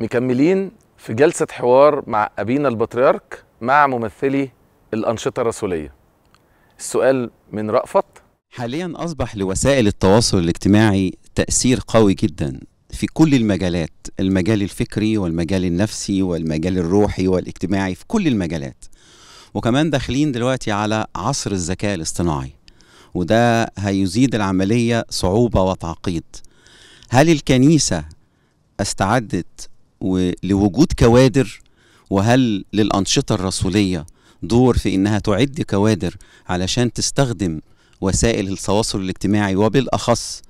مكملين في جلسة حوار مع أبينا البطريرك مع ممثلي الأنشطة الرسولية السؤال من رأفت حاليا أصبح لوسائل التواصل الاجتماعي تأثير قوي جدا في كل المجالات المجال الفكري والمجال النفسي والمجال الروحي والاجتماعي في كل المجالات وكمان داخلين دلوقتي على عصر الذكاء الاصطناعي وده هيزيد العملية صعوبة وتعقيد هل الكنيسة استعدت ولوجود كوادر وهل للأنشطة الرسولية دور في إنها تعد كوادر علشان تستخدم وسائل التواصل الاجتماعي وبالأخص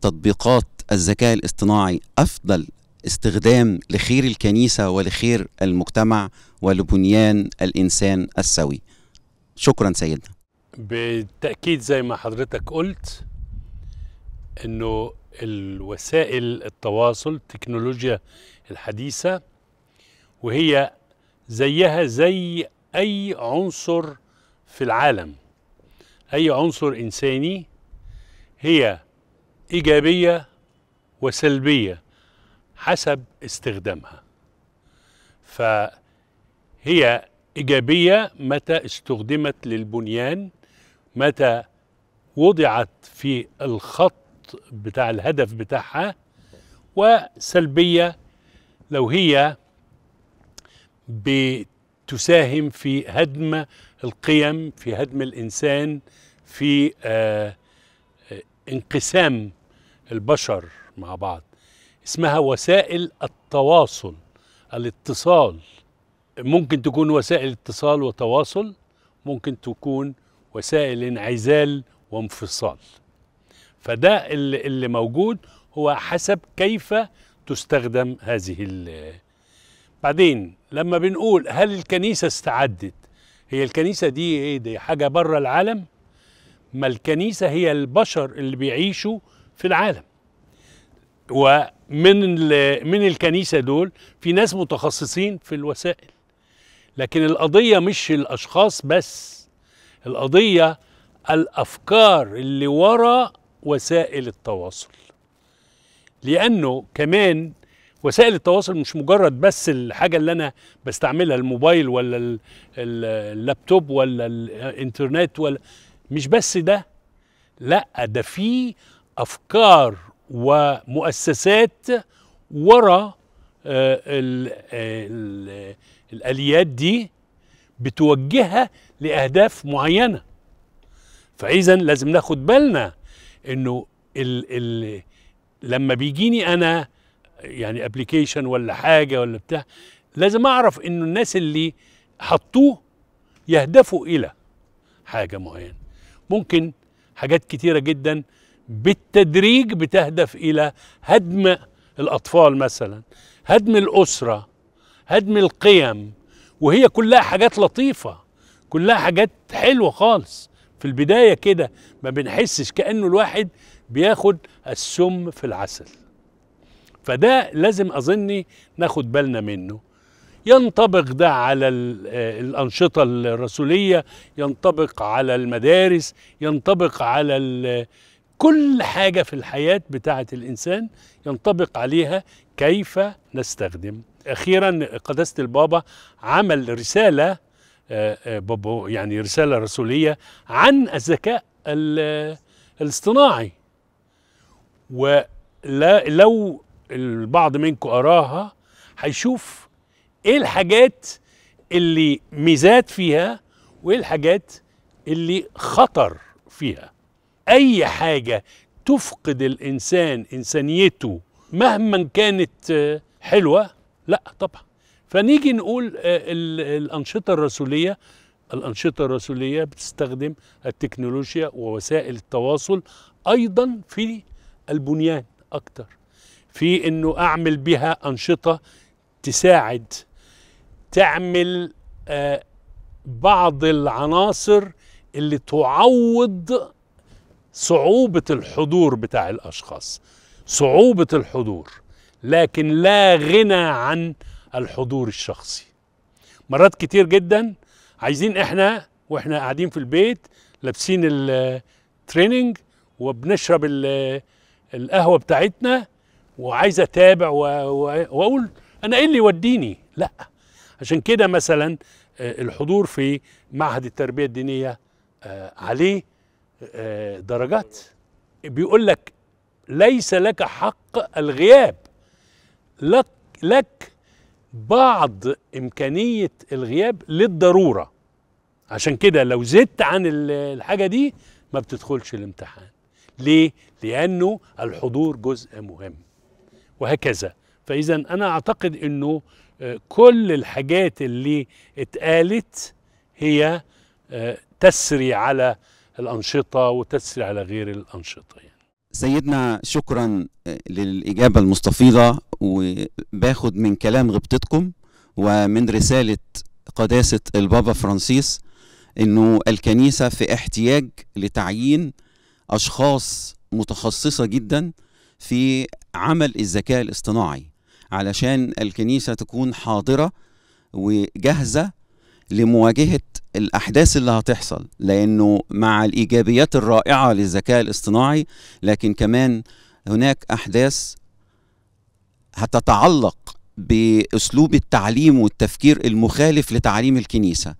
تطبيقات الذكاء الاصطناعي أفضل استخدام لخير الكنيسة ولخير المجتمع ولبنيان الإنسان السوي شكرا سيدنا بالتأكيد زي ما حضرتك قلت أنه الوسائل التواصل التكنولوجيا الحديثة وهي زيها زي أي عنصر في العالم أي عنصر إنساني هي إيجابية وسلبية حسب استخدامها فهي إيجابية متى استخدمت للبنيان متى وضعت في الخط بتاع الهدف بتاعها وسلبية لو هي بتساهم في هدم القيم في هدم الإنسان في آه، انقسام البشر مع بعض اسمها وسائل التواصل الاتصال ممكن تكون وسائل اتصال وتواصل ممكن تكون وسائل انعزال وانفصال فده اللي, اللي موجود هو حسب كيف تستخدم هذه بعدين لما بنقول هل الكنيسة استعدت هي الكنيسة دي ايه دي حاجة بره العالم ما الكنيسة هي البشر اللي بيعيشوا في العالم ومن من الكنيسة دول في ناس متخصصين في الوسائل لكن القضية مش الأشخاص بس القضية الأفكار اللي وراء وسائل التواصل لأنه كمان وسائل التواصل مش مجرد بس الحاجة اللي أنا بستعملها الموبايل ولا اللابتوب ولا الإنترنت ولا مش بس ده لا ده في أفكار ومؤسسات ورا آه، آه، الآليات دي بتوجهها لأهداف معينة فإذا لازم ناخد بالنا انه ال ال لما بيجيني انا يعني ابلكيشن ولا حاجه ولا بتاع لازم اعرف انه الناس اللي حطوه يهدفوا الى حاجه معينه ممكن حاجات كتيره جدا بالتدريج بتهدف الى هدم الاطفال مثلا هدم الاسره هدم القيم وهي كلها حاجات لطيفه كلها حاجات حلوه خالص في البداية كده ما بنحسش كأنه الواحد بياخد السم في العسل فده لازم أظني ناخد بالنا منه ينطبق ده على آه، الأنشطة الرسولية ينطبق على المدارس ينطبق على كل حاجة في الحياة بتاعة الإنسان ينطبق عليها كيف نستخدم أخيرا قداسة البابا عمل رسالة آه، آه، بابو يعني رسالة رسولية عن الذكاء الاصطناعي ولو البعض منكم أراها هيشوف ايه الحاجات اللي ميزات فيها وايه الحاجات اللي خطر فيها اي حاجه تفقد الانسان انسانيته مهما كانت آه، حلوه لا طبعا فنيجي نقول آه، الأنشطة الرسولية الأنشطة الرسولية بتستخدم التكنولوجيا ووسائل التواصل أيضا في البنيان أكتر في أنه أعمل بها أنشطة تساعد تعمل آه، بعض العناصر اللي تعوض صعوبة الحضور بتاع الأشخاص صعوبة الحضور لكن لا غنى عن الحضور الشخصي مرات كتير جدا عايزين احنا واحنا قاعدين في البيت لابسين التريننج وبنشرب القهوه بتاعتنا وعايز اتابع واقول انا ايه اللي يوديني لا عشان كده مثلا آه، الحضور في معهد التربيه الدينيه آه، عليه آه، درجات بيقول لك ليس لك حق الغياب لك لك بعض امكانيه الغياب للضروره عشان كده لو زدت عن الحاجه دي ما بتدخلش الامتحان ليه لانه الحضور جزء مهم وهكذا فاذا انا اعتقد انه آه، كل الحاجات اللي اتقالت هي آه، تسري على الانشطه وتسري على غير الانشطه يعني. سيدنا شكرا آه، للإجابة المستفيضة وباخد من كلام غبطتكم ومن رسالة قداسة البابا فرانسيس أنه الكنيسة في احتياج لتعيين أشخاص متخصصة جدا في عمل الذكاء الاصطناعي علشان الكنيسة تكون حاضرة وجاهزة لمواجهة الاحداث اللي هتحصل لانه مع الايجابيات الرائعه للذكاء الاصطناعي لكن كمان هناك احداث هتتعلق باسلوب التعليم والتفكير المخالف لتعليم الكنيسه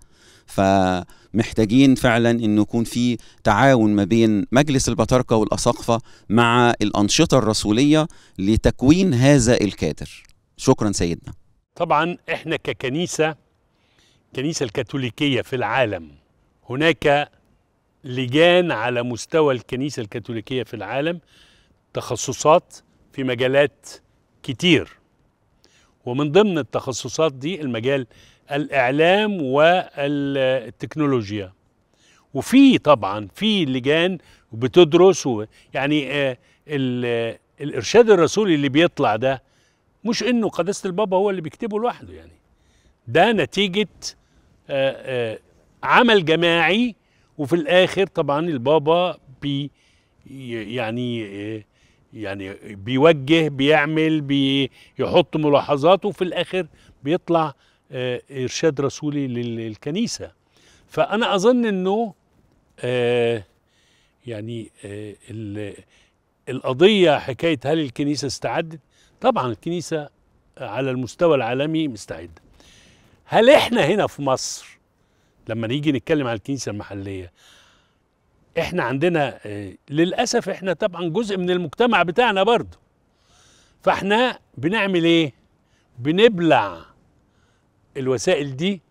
فمحتاجين فعلا انه يكون في تعاون ما بين مجلس البطاركه والاساقفه مع الانشطه الرسوليه لتكوين هذا الكادر شكرا سيدنا طبعا احنا ككنيسه الكنيسة الكاثوليكية في العالم هناك لجان على مستوى الكنيسة الكاثوليكية في العالم تخصصات في مجالات كتير ومن ضمن التخصصات دي المجال الإعلام والتكنولوجيا وفي طبعا في لجان بتدرس يعني آه، الارشاد الرسولي اللي بيطلع ده مش انه قداسه البابا هو اللي بيكتبه لوحده يعني ده نتيجة آه، آه، عمل جماعي وفي الآخر طبعا البابا بي يعني آه، يعني بيوجه بيعمل بيحط ملاحظات وفي الآخر بيطلع إرشاد رسولي للكنيسة فأنا أظن أنه يعني القضية حكاية هل الكنيسة استعدت طبعا الكنيسة على المستوى العالمي مستعده هل احنا هنا في مصر لما نيجي نتكلم على الكنيسه المحليه احنا عندنا آه، للاسف احنا طبعا جزء من المجتمع بتاعنا برضه فاحنا بنعمل ايه بنبلع الوسائل دي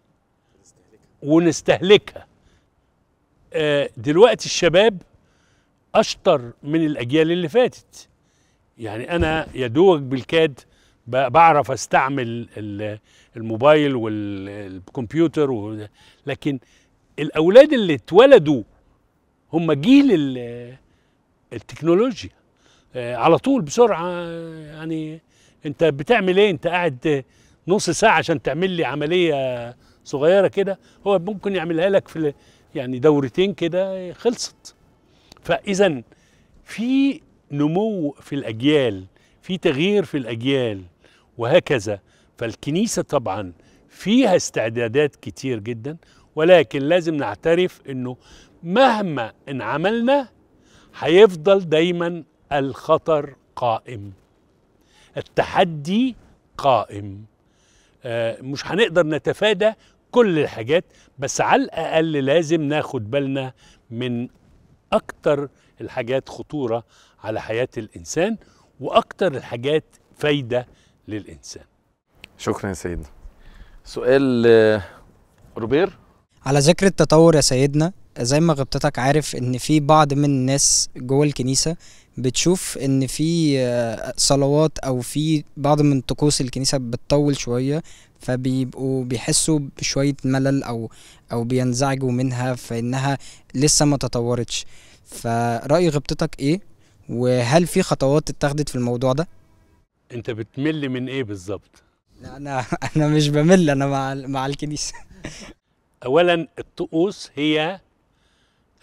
ونستهلكها آه، دلوقتي الشباب اشطر من الاجيال اللي فاتت يعني انا يدوج بالكاد بعرف استعمل الموبايل والكمبيوتر و... لكن الاولاد اللي اتولدوا هم جيل التكنولوجيا آه، على طول بسرعه آه، يعني انت بتعمل ايه انت قاعد نص ساعه عشان تعمل لي عمليه صغيره كده هو ممكن يعملها لك في يعني دورتين كده خلصت فاذا في نمو في الاجيال في تغيير في الاجيال وهكذا فالكنيسة طبعا فيها استعدادات كتير جدا ولكن لازم نعترف انه مهما انعملنا هيفضل دايما الخطر قائم التحدي قائم آه مش هنقدر نتفادى كل الحاجات بس على الأقل لازم ناخد بالنا من أكتر الحاجات خطورة على حياة الإنسان وأكتر الحاجات فايدة للإنسان شكرا يا سيدنا سؤال آه، روبير على ذكر التطور يا سيدنا زي ما غبطتك عارف ان في بعض من الناس جوه الكنيسه بتشوف ان في آه، صلوات او في بعض من طقوس الكنيسه بتطول شويه فبيبقوا بيحسوا بشويه ملل او او بينزعجوا منها فانها لسه ما تطورتش فراي غبطتك ايه وهل في خطوات اتخذت في الموضوع ده انت بتمل من ايه بالظبط لا انا انا مش بمل انا مع مع الكنيسه اولا الطقوس هي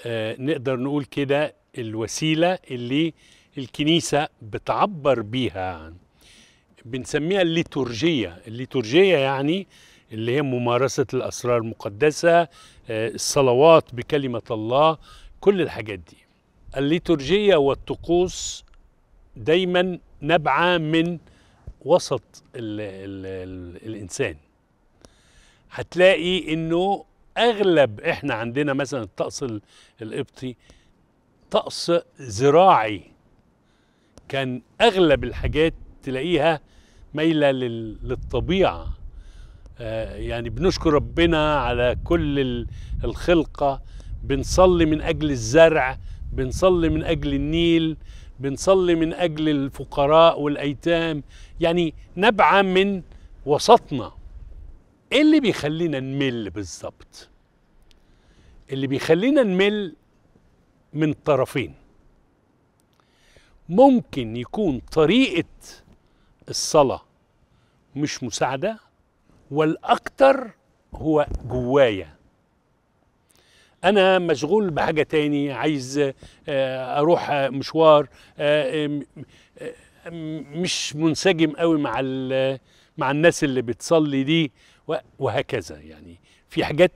آه نقدر نقول كده الوسيله اللي الكنيسه بتعبر بيها بنسميها الليتورجيه الليتورجيه يعني اللي هي ممارسه الاسرار المقدسه آه الصلوات بكلمه الله كل الحاجات دي الليتورجيه والطقوس دايما نبعة من وسط الـ الـ الـ الإنسان هتلاقي إنه أغلب إحنا عندنا مثلا الطقس القبطي طقس زراعي كان أغلب الحاجات تلاقيها مايلة للطبيعة آه، يعني بنشكر ربنا على كل الخلقة بنصلي من أجل الزرع بنصلي من أجل النيل بنصلي من أجل الفقراء والأيتام يعني نبعة من وسطنا إيه اللي بيخلينا نمل بالظبط اللي بيخلينا نمل من طرفين ممكن يكون طريقة الصلاة مش مساعدة والأكتر هو جوايا انا مشغول بحاجه تاني عايز آه، اروح آه، مشوار آه، مش منسجم قوي مع مع الناس اللي بتصلي دي وهكذا يعني في حاجات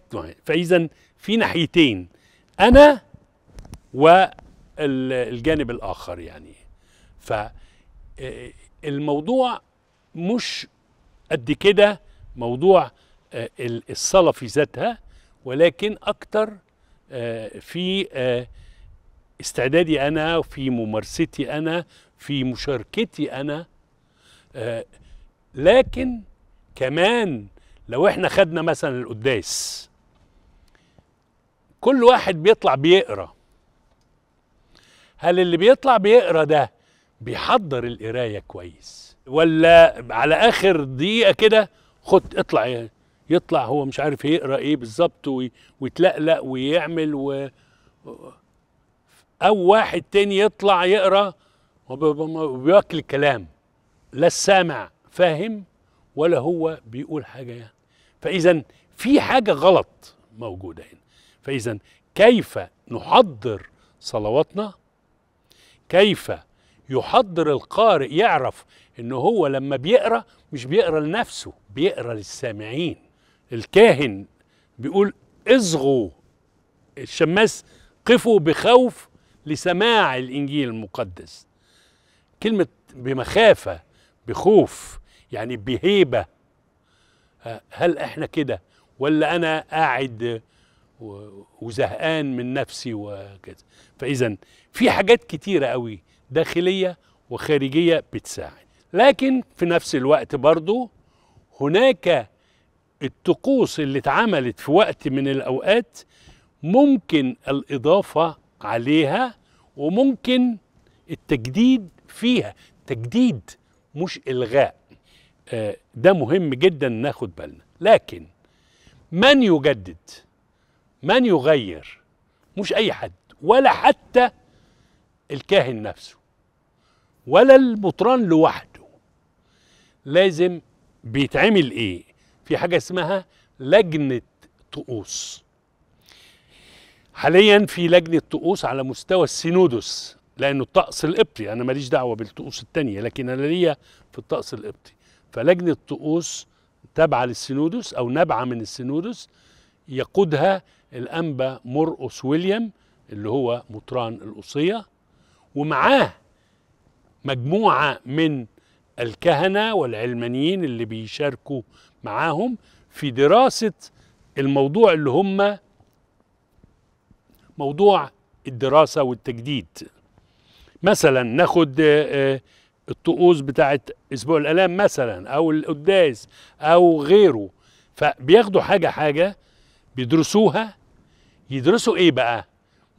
فاذا في ناحيتين انا والجانب الاخر يعني فالموضوع مش قد كده موضوع الصلاه في ذاتها ولكن اكتر آه، في آه، استعدادي انا وفي ممارستي انا في مشاركتي انا آه، لكن كمان لو احنا خدنا مثلا القداس كل واحد بيطلع بيقرا هل اللي بيطلع بيقرا ده بيحضر القرايه كويس ولا على اخر دقيقه كده خد اطلع يطلع هو مش عارف يقرا ايه بالظبط ويتلقلق ويعمل و... او واحد تاني يطلع يقرا وبياكل الكلام لا السامع فاهم ولا هو بيقول حاجه يعني فاذا في حاجه غلط موجوده هنا فاذا كيف نحضر صلواتنا كيف يحضر القارئ يعرف ان هو لما بيقرا مش بيقرا لنفسه بيقرا للسامعين الكاهن بيقول اصغوا الشماس قفوا بخوف لسماع الانجيل المقدس كلمه بمخافه بخوف يعني بهيبه آه، هل احنا كده ولا انا قاعد وزهقان من نفسي وكذا فاذا في حاجات كتيره قوي داخليه وخارجيه بتساعد لكن في نفس الوقت برضو هناك الطقوس اللي اتعملت في وقت من الأوقات ممكن الإضافة عليها وممكن التجديد فيها تجديد مش إلغاء آه، ده مهم جدا ناخد بالنا لكن من يجدد من يغير مش أي حد ولا حتى الكاهن نفسه ولا البطران لوحده لازم بيتعمل ايه في حاجة اسمها لجنة طقوس حاليا في لجنة طقوس على مستوى السينودوس لأنه الطقس القبطي أنا ماليش دعوة بالطقوس التانية لكن أنا ليا في الطقس القبطي فلجنة طقوس تابعة للسينودوس أو نابعة من السينودوس يقودها الأنبا مرقس ويليام اللي هو مطران الأصية ومعاه مجموعة من الكهنة والعلمانيين اللي بيشاركوا معاهم في دراسة الموضوع اللي هم موضوع الدراسة والتجديد مثلا ناخد آه، آه، الطقوس بتاعة أسبوع الآلام مثلا أو القداس أو غيره فبياخدوا حاجة حاجة بيدرسوها يدرسوا إيه بقى؟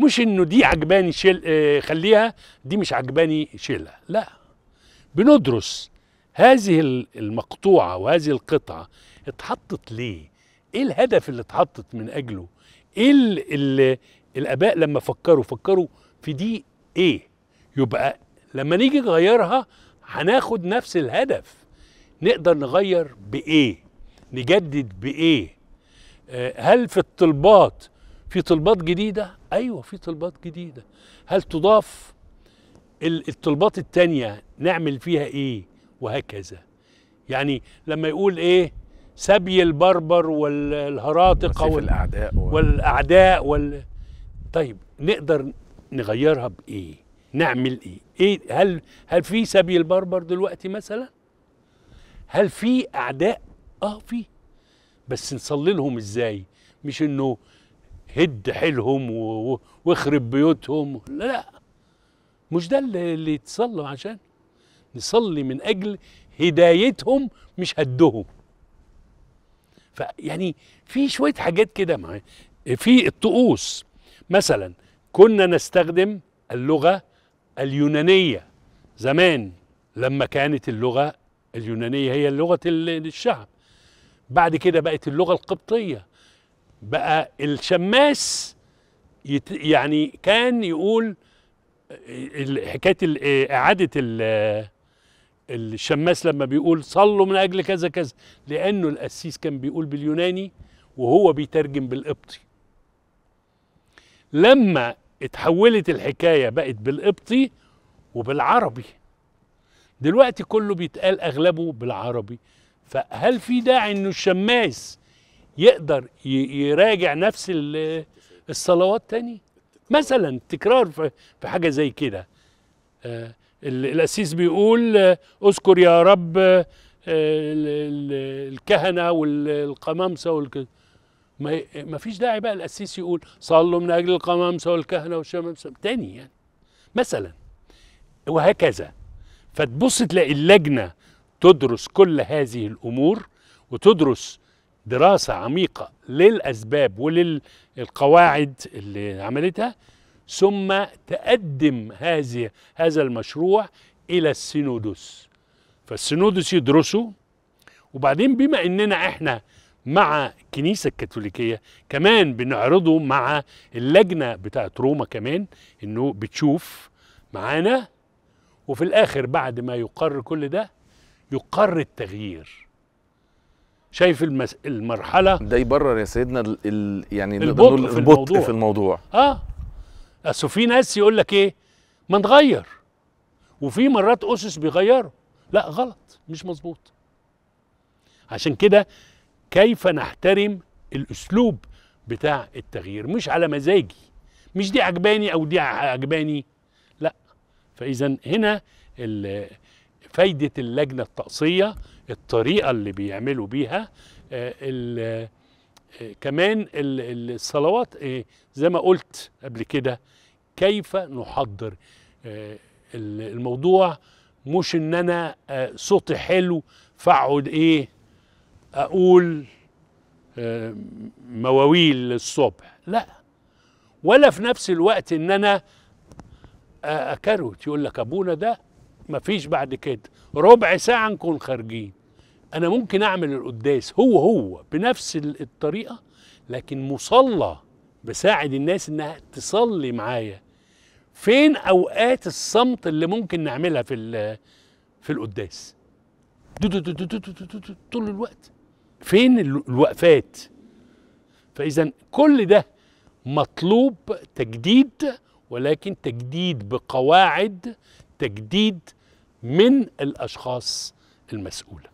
مش إنه دي عجباني شيل آه، خليها دي مش عجباني شيلها لا بندرس هذه المقطوعة وهذه القطعة اتحطت ليه؟ ايه الهدف اللي اتحطت من اجله؟ ايه اللي الاباء لما فكروا فكروا في دي ايه؟ يبقى لما نيجي نغيرها هناخد نفس الهدف نقدر نغير بايه؟ نجدد بايه؟ آه، هل في الطلبات في طلبات جديدة؟ أيوة في طلبات جديدة هل تضاف الطلبات التانية نعمل فيها إيه؟ وهكذا يعني لما يقول ايه سبي البربر والهراطقه وال... الاعداء والاعداء وال... طيب نقدر نغيرها بايه نعمل ايه ايه هل هل في سبي البربر دلوقتي مثلا هل في اعداء اه في بس نصلي لهم ازاي مش انه هد حيلهم واخرب بيوتهم لا لا مش ده اللي يتصلوا عشان نصلي من أجل هدايتهم مش هدهم فيعني في شوية حاجات كده في الطقوس مثلا كنا نستخدم اللغة اليونانية زمان لما كانت اللغة اليونانية هي لغة الشعب بعد كده بقت اللغة القبطية بقى الشماس يت يعني كان يقول حكاية إعادة الشماس لما بيقول صلوا من اجل كذا كذا لانه القسيس كان بيقول باليوناني وهو بيترجم بالقبطي لما اتحولت الحكايه بقت بالقبطي وبالعربي دلوقتي كله بيتقال اغلبه بالعربي فهل في داعي انه الشماس يقدر يراجع نفس الصلوات تاني مثلا تكرار في حاجه زي كده آه القسيس بيقول اذكر يا رب آه، الكهنه والقمامسه والكده ما فيش داعي بقى القسيس يقول صلوا من اجل القمامسه والكهنه والشمامسه تاني يعني مثلا وهكذا فتبص تلاقي اللجنه تدرس كل هذه الامور وتدرس دراسه عميقه للاسباب وللقواعد اللي عملتها ثم تقدم هذه هذا المشروع إلى السينودوس فالسينودوس يدرسه وبعدين بما إننا إحنا مع الكنيسة الكاثوليكية كمان بنعرضه مع اللجنة بتاعة روما كمان إنه بتشوف معانا وفي الآخر بعد ما يقر كل ده يقر التغيير شايف المرحله ده يبرر يا سيدنا الـ الـ يعني البطء في البطء في الموضوع. في الموضوع اه اصل في ناس يقول لك ايه ما نغير وفي مرات اسس بيغيروا لا غلط مش مظبوط عشان كده كيف نحترم الاسلوب بتاع التغيير مش على مزاجي مش دي عجباني او دي عجباني لا فاذا هنا فايده اللجنه التقصيه الطريقه اللي بيعملوا بيها آه، آه، كمان الصلوات آه، زي ما قلت قبل كده كيف نحضر آه، الموضوع مش ان انا آه، صوتي حلو فاقعد ايه اقول آه، مواويل للصبح لا ولا في نفس الوقت ان انا اكروت يقول لك ابونا ده مفيش بعد كده ربع ساعه نكون خارجين انا ممكن اعمل القداس هو هو بنفس الطريقه لكن مصلى بساعد الناس انها تصلي معايا فين اوقات الصمت اللي ممكن نعملها في في القداس طول الوقت فين الوقفات فاذا كل ده مطلوب تجديد ولكن تجديد بقواعد تجديد من الاشخاص المسؤوله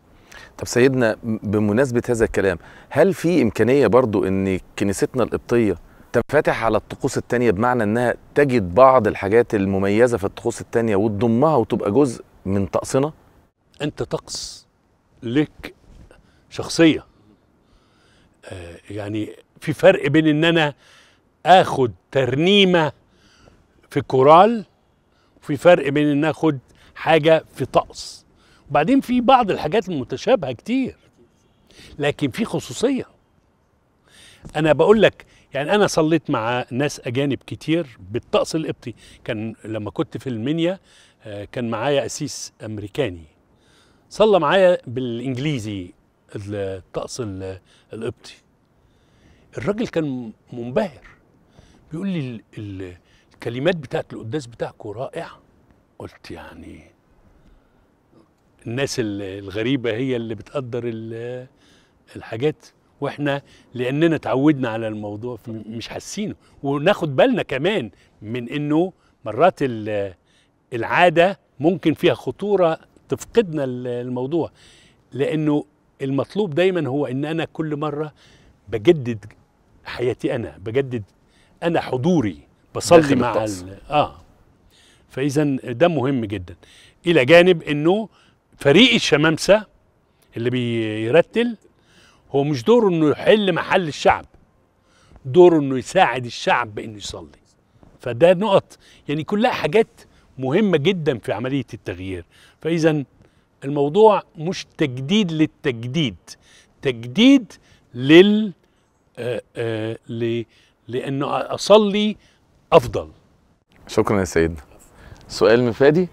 طب سيدنا بمناسبة هذا الكلام هل في إمكانية برضو أن كنيستنا القبطية تنفتح على الطقوس التانية بمعنى انها تجد بعض الحاجات المميزة في الطقوس التانية وتضمها وتبقى جزء من طقسنا انت طقس لك شخصية آه يعني في فرق بين ان انا اخد ترنيمة في كورال وفي فرق بين ان اخد حاجة في طقس وبعدين في بعض الحاجات المتشابهة كتير لكن في خصوصية انا بقول لك يعني انا صليت مع ناس اجانب كتير بالطقس القبطي كان لما كنت في المنيا آه، كان معايا اسيس امريكاني صلى معايا بالانجليزي الطقس القبطي الراجل كان منبهر بيقول لي الكلمات بتاعت القداس بتاعكم رائعه قلت يعني الناس الغريبه هي اللي بتقدر الحاجات واحنا لاننا اتعودنا على الموضوع مش حاسينه وناخد بالنا كمان من انه مرات العاده ممكن فيها خطوره تفقدنا الموضوع لانه المطلوب دايما هو ان انا كل مره بجدد حياتي انا بجدد انا حضوري بصلي مع ال... اه فاذا ده مهم جدا الى جانب انه فريق الشمامسه اللي بيرتل هو مش دوره انه يحل محل الشعب دوره انه يساعد الشعب بانه يصلي فده نقط يعني كلها حاجات مهمه جدا في عمليه التغيير فاذا الموضوع مش تجديد للتجديد تجديد لل آآ آه، آآ آه، ل... لانه اصلي افضل شكرا يا سيدنا سؤال من فادي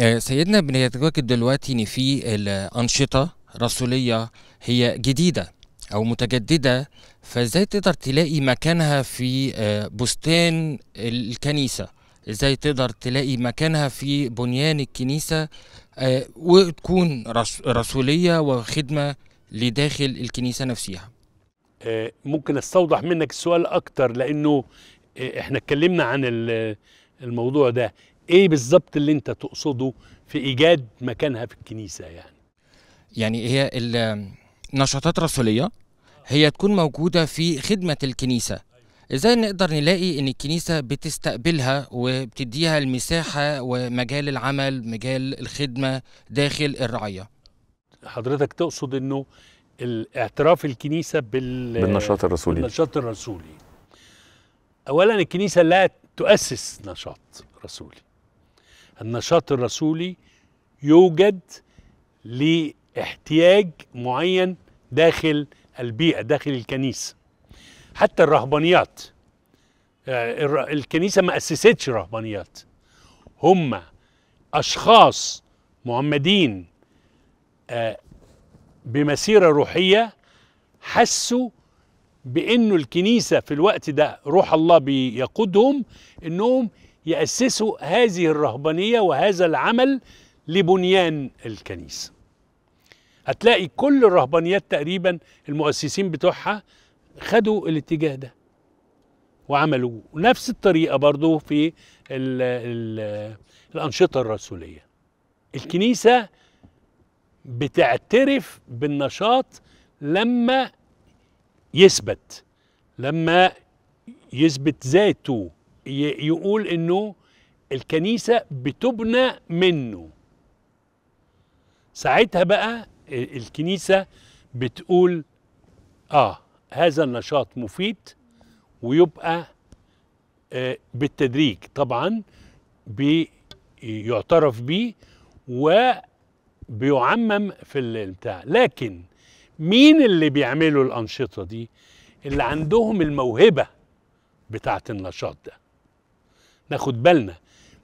آه، سيدنا بنتواجد دلوقتي ان في الانشطه رسوليه هي جديده او متجدده فازاي تقدر تلاقي مكانها في آه، بستان الكنيسه ازاي تقدر تلاقي مكانها في بنيان الكنيسه آه، وتكون رسوليه وخدمه لداخل الكنيسه نفسها آه، ممكن استوضح منك السؤال اكتر لانه احنا اتكلمنا عن الموضوع ده ايه بالظبط اللي انت تقصده في ايجاد مكانها في الكنيسه يعني يعني هي نشاطات رسولية هي تكون موجودة في خدمة الكنيسة ازاي نقدر نلاقي ان الكنيسة بتستقبلها وبتديها المساحة ومجال العمل مجال الخدمة داخل الرعية حضرتك تقصد انه الاعتراف الكنيسة بال... بالنشاط الرسولي بالنشاط الرسولي اولا الكنيسة لا تؤسس نشاط رسولي النشاط الرسولي يوجد لاحتياج معين داخل البيئة داخل الكنيسة حتى الرهبانيات آه، الكنيسة ما أسستش رهبانيات هم أشخاص مهمدين آه، بمسيرة روحية حسوا بأنه الكنيسة في الوقت ده روح الله بيقودهم أنهم يأسسوا هذه الرهبانية وهذا العمل لبنيان الكنيسة هتلاقي كل الرهبانيات تقريبا المؤسسين بتوعها خدوا الاتجاه ده وعملوا نفس الطريقة برضو في الـ الـ الأنشطة الرسولية الكنيسة بتعترف بالنشاط لما يثبت لما يثبت ذاته يقول انه الكنيسة بتبنى منه ساعتها بقى الكنيسة بتقول آه هذا النشاط مفيد ويبقى آه بالتدريج طبعا بيعترف بيه وبيعمم في البتاع لكن مين اللي بيعملوا الأنشطة دي اللي عندهم الموهبة بتاعة النشاط ده ناخد بالنا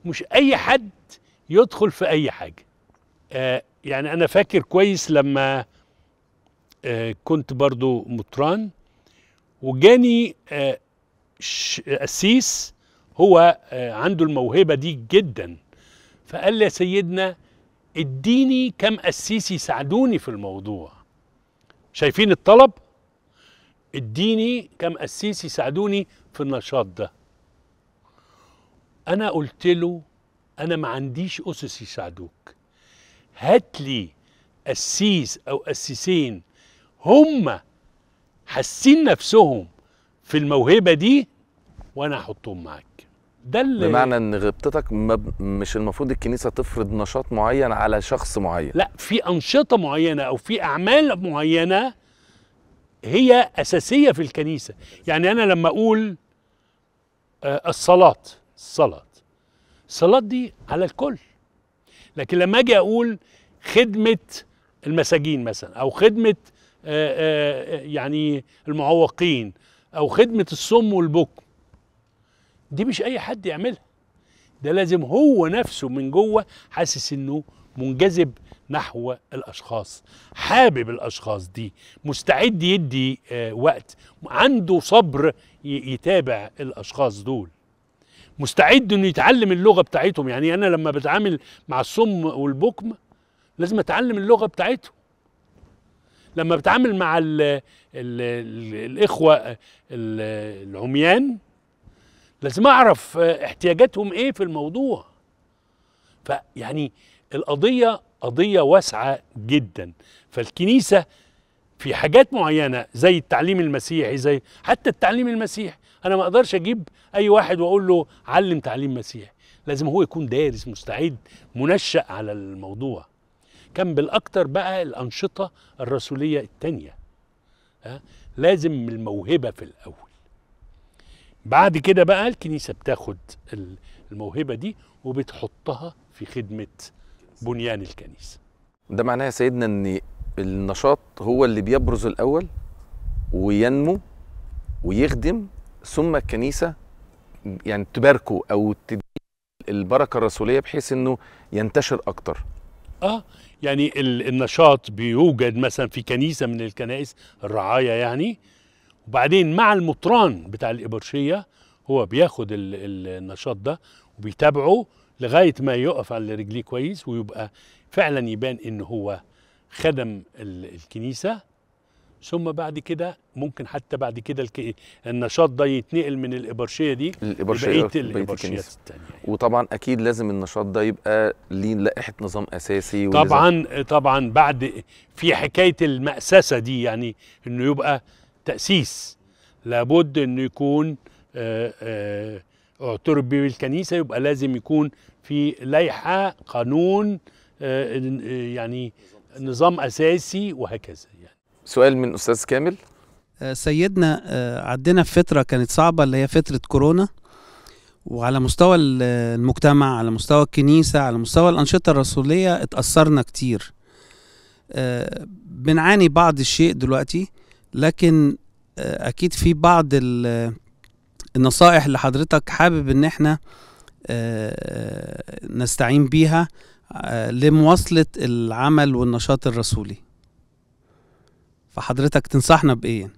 مش أي حد يدخل في أي حاجة آه يعني انا فاكر كويس لما آه، كنت برضو مطران وجاني آه، قسيس هو آه، عنده الموهبه دي جدا فقال لي يا سيدنا اديني كم قسيس يساعدوني في الموضوع شايفين الطلب اديني كم قسيس يساعدوني في النشاط ده انا قلت له انا ما عنديش اسس يساعدوك هات لي قسيس او قسيسين هم حاسين نفسهم في الموهبه دي وانا هحطهم معاك ده اللي بمعنى ان غبطتك مش المفروض الكنيسه تفرض نشاط معين على شخص معين لا في انشطه معينه او في اعمال معينه هي اساسيه في الكنيسه يعني انا لما اقول آه، الصلاه الصلاه الصلاه دي على الكل لكن لما اجي اقول خدمه المساجين مثلا او خدمه آه، آه، آه، يعني المعوقين او خدمه الصم والبكم دي مش اي حد يعملها ده لازم هو نفسه من جوه حاسس انه منجذب نحو الاشخاص حابب الاشخاص دي مستعد يدي وقت عنده صبر يتابع الاشخاص دول مستعد انه يتعلم اللغه بتاعتهم يعني انا لما بتعامل مع السم والبكم لازم اتعلم اللغه بتاعتهم لما بتعامل مع الـ الـ الـ الاخوه العميان لازم اعرف احتياجاتهم ايه في الموضوع فيعني القضيه قضيه واسعه جدا فالكنيسه في حاجات معينه زي التعليم المسيحي زي حتى التعليم المسيحي انا ما اقدرش اجيب اي واحد واقول له علم تعليم مسيحي لازم هو يكون دارس مستعد منشأ على الموضوع كان بالاكثر بقى الانشطه الرسوليه الثانيه لازم الموهبه في الاول بعد كده بقى الكنيسه بتاخد الموهبه دي وبتحطها في خدمه بنيان الكنيسه ده معناه يا سيدنا ان النشاط هو اللي بيبرز الاول وينمو ويخدم ثم الكنيسه يعني تباركه او تدي البركه الرسوليه بحيث انه ينتشر اكتر اه يعني النشاط بيوجد مثلا في كنيسه من الكنائس الرعايه يعني وبعدين مع المطران بتاع الابرشيه هو بياخد النشاط ده وبيتابعه لغايه ما يقف على رجليه كويس ويبقى فعلا يبان ان هو خدم الكنيسة ثم بعد كده ممكن حتى بعد كده الك... النشاط ده يتنقل من الابرشيه دي لبقيه الابرشيات الثانيه وطبعا اكيد لازم النشاط ده يبقى ليه لائحه نظام اساسي طبعا طبعا بعد في حكايه المأسسه دي يعني انه يبقى تاسيس لابد انه يكون آه، آه، اعترف به الكنيسه يبقى لازم يكون في لائحه قانون آه، يعني نظام اساسي وهكذا يعني سؤال من استاذ كامل آه، سيدنا آه، عدينا في فتره كانت صعبه اللي هي فتره كورونا وعلى مستوى المجتمع على مستوى الكنيسه على مستوى الانشطه الرسوليه اتاثرنا كتير آه، بنعاني بعض الشيء دلوقتي لكن اكيد في بعض النصائح اللي حضرتك حابب ان احنا نستعين بيها لمواصلة العمل والنشاط الرسولي فحضرتك تنصحنا بإيه؟ يعني؟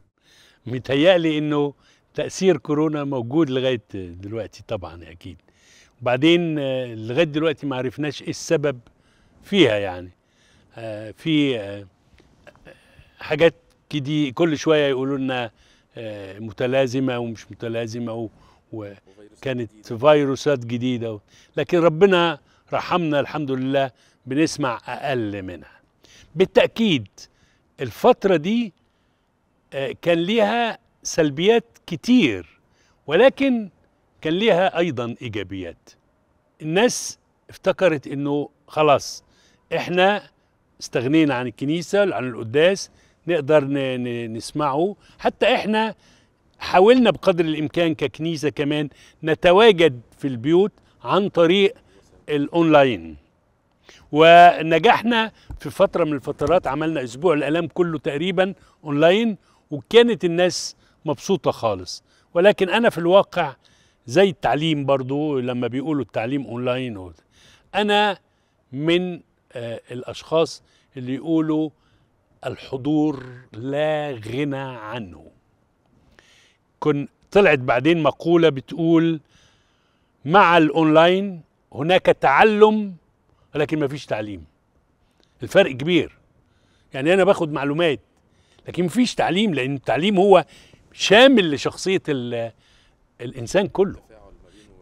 متهيألي إنه تأثير كورونا موجود لغاية دلوقتي طبعا أكيد وبعدين آه، لغاية دلوقتي ما عرفناش إيه السبب فيها يعني آه، في آه، حاجات كدي كل شوية يقولوا لنا متلازمة ومش متلازمة وكانت فيروسات جديدة لكن ربنا رحمنا الحمد لله بنسمع أقل منها بالتأكيد الفترة دي آه، كان ليها سلبيات كتير ولكن كان ليها أيضا إيجابيات الناس افتكرت أنه خلاص احنا استغنينا عن الكنيسة عن القداس نقدر نسمعه حتى احنا حاولنا بقدر الإمكان ككنيسة كمان نتواجد في البيوت عن طريق الاونلاين ونجحنا في فتره من الفترات عملنا اسبوع الاعلام كله تقريبا اونلاين وكانت الناس مبسوطه خالص ولكن انا في الواقع زي التعليم برضو لما بيقولوا التعليم اونلاين انا من آه، الاشخاص اللي يقولوا الحضور لا غنى عنه كن طلعت بعدين مقوله بتقول مع الاونلاين هناك تعلم ولكن ما فيش تعليم الفرق كبير يعني انا باخد معلومات لكن مفيش تعليم لان التعليم هو شامل لشخصيه الانسان كله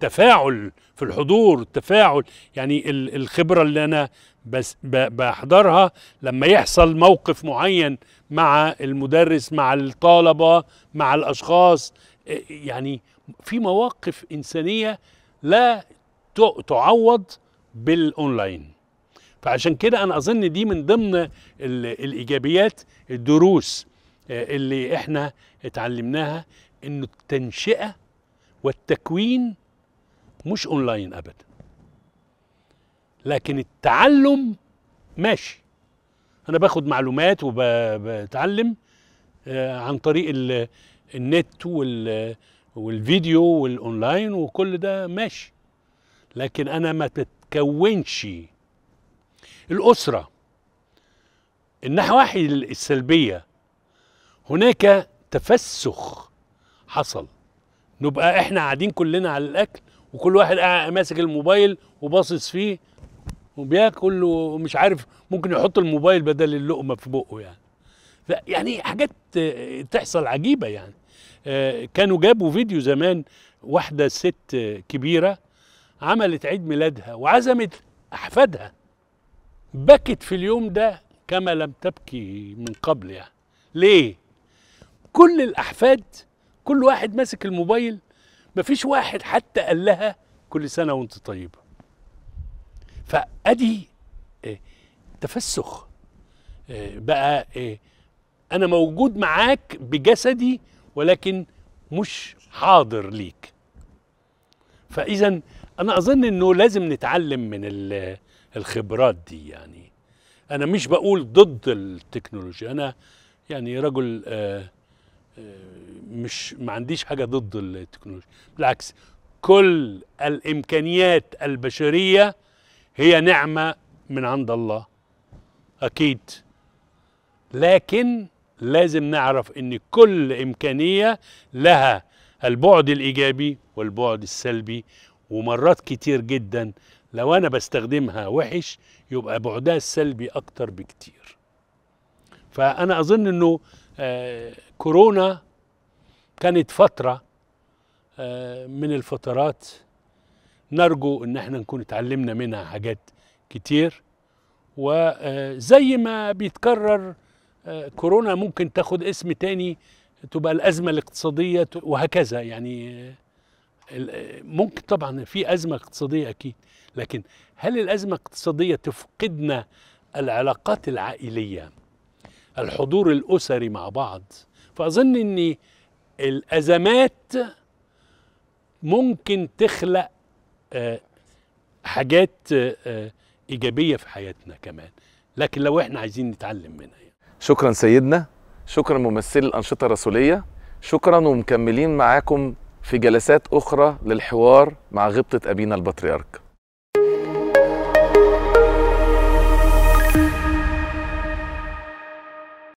تفاعل في الحضور التفاعل يعني الخبره اللي انا بس بحضرها لما يحصل موقف معين مع المدرس مع الطلبه مع الاشخاص يعني في مواقف انسانيه لا تعوض بالاونلاين فعشان كده انا اظن دي من ضمن الايجابيات الدروس آه، اللي احنا اتعلمناها انه التنشئه والتكوين مش اونلاين ابدا لكن التعلم ماشي انا باخد معلومات وبتعلم آه، عن طريق النت والفيديو والاونلاين وكل ده ماشي لكن انا ما تتكونش الاسره النحواحي السلبيه هناك تفسخ حصل نبقى احنا قاعدين كلنا على الاكل وكل واحد ماسك الموبايل وباصص فيه وبياكل ومش عارف ممكن يحط الموبايل بدل اللقمه في بقه يعني يعني حاجات تحصل عجيبه يعني آه، كانوا جابوا فيديو زمان واحده ست كبيره عملت عيد ميلادها وعزمت أحفادها بكت في اليوم ده كما لم تبكي من قبل يعني ليه؟ كل الأحفاد كل واحد ماسك الموبايل مفيش واحد حتى قال لها كل سنة وانت طيبة فأدي آه، تفسخ آه، بقى آه، أنا موجود معاك بجسدي ولكن مش حاضر ليك فإذا انا اظن انه لازم نتعلم من الخبرات دي يعني انا مش بقول ضد التكنولوجيا انا يعني رجل آآ آه، آآ آه، مش ما عنديش حاجه ضد التكنولوجيا بالعكس كل الامكانيات البشريه هي نعمه من عند الله اكيد لكن لازم نعرف ان كل امكانيه لها البعد الايجابي والبعد السلبي ومرات كتير جدا لو انا بستخدمها وحش يبقى بعدها السلبي اكتر بكتير فانا اظن انه آه، كورونا كانت فتره آه، من الفترات نرجو ان احنا نكون اتعلمنا منها حاجات كتير وزي آه، ما بيتكرر كورونا ممكن تاخد اسم تاني تبقى الأزمة الاقتصادية وهكذا يعني ممكن طبعا في ازمه اقتصاديه اكيد لكن هل الازمه الاقتصاديه تفقدنا العلاقات العائليه الحضور الاسري مع بعض فاظن ان الازمات ممكن تخلق آه، حاجات آه، آه، ايجابيه في حياتنا كمان لكن لو احنا عايزين نتعلم منها يعني. شكرا سيدنا شكرا ممثلي الانشطه الرسوليه شكرا ومكملين معاكم في جلسات أخرى للحوار مع غبطة أبينا البطريرك